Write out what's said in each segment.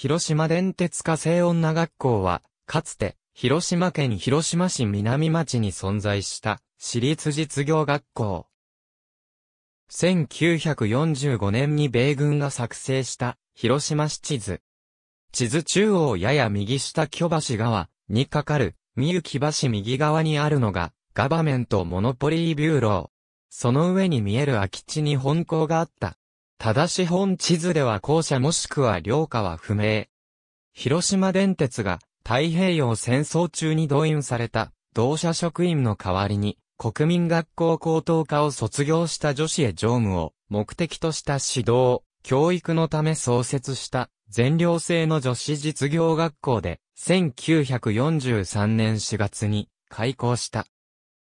広島電鉄火星女学校は、かつて、広島県広島市南町に存在した、私立実業学校。1945年に米軍が作成した、広島市地図。地図中央やや右下巨橋側にかかる、みゆき橋右側にあるのが、ガバメントモノポリービューロー。その上に見える空き地に本校があった。ただし本地図では後者もしくは両下は不明。広島電鉄が太平洋戦争中に動員された同社職員の代わりに国民学校高等科を卒業した女子へ乗務を目的とした指導、教育のため創設した全寮制の女子実業学校で1943年4月に開校した。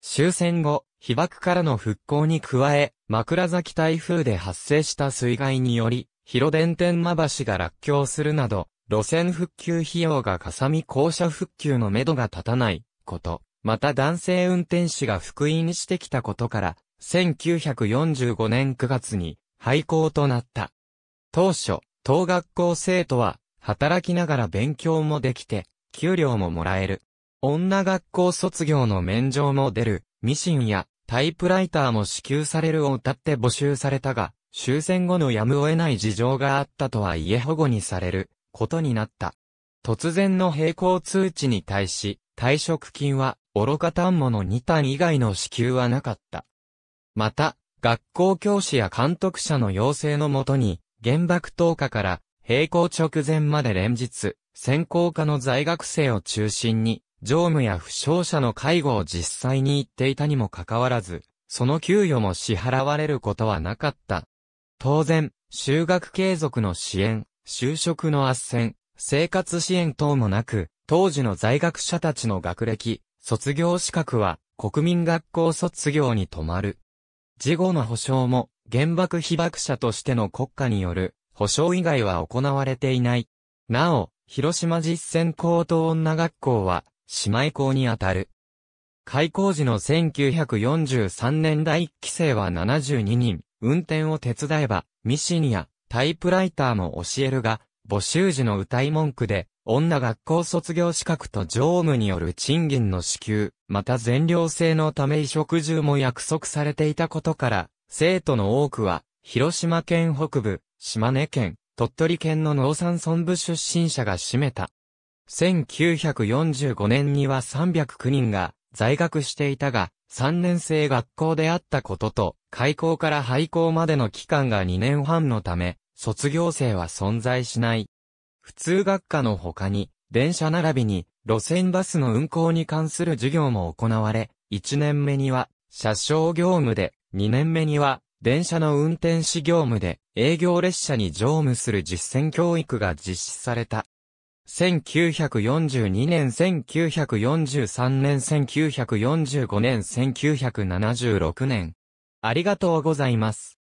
終戦後、被爆からの復興に加え、枕崎台風で発生した水害により、広電天間橋が落橋するなど、路線復旧費用がかさみ校舎復旧のめどが立たないこと、また男性運転士が復員してきたことから、1945年9月に廃校となった。当初、当学校生徒は、働きながら勉強もできて、給料ももらえる。女学校卒業の免状も出る、ミシンやタイプライターも支給されるを歌って募集されたが、終戦後のやむを得ない事情があったとはいえ保護にされることになった。突然の並行通知に対し、退職金は愚か単もの2単以外の支給はなかった。また、学校教師や監督者の要請のもとに、原爆投下から、並行直前まで連日、専攻科の在学生を中心に、常務や負傷者の介護を実際に行っていたにもかかわらず、その給与も支払われることはなかった。当然、就学継続の支援、就職の斡旋、生活支援等もなく、当時の在学者たちの学歴、卒業資格は国民学校卒業に止まる。事後の保障も原爆被爆者としての国家による保障以外は行われていない。なお、広島実践高等女学校は姉妹校にあたる。開校時の1943年第1期生は72人、運転を手伝えば、ミシニア、タイプライターも教えるが、募集時の歌い文句で、女学校卒業資格と常務による賃金の支給、また全寮制のため衣食住も約束されていたことから、生徒の多くは、広島県北部、島根県、鳥取県の農産村部出身者が占めた。1945年には309人が在学していたが、3年生学校であったことと、開校から廃校までの期間が2年半のため、卒業生は存在しない。普通学科の他に、電車並びに、路線バスの運行に関する授業も行われ、1年目には、車掌業務で、2年目には、電車の運転士業務で、営業列車に乗務する実践教育が実施された。1942年1943年1945年1976年。ありがとうございます。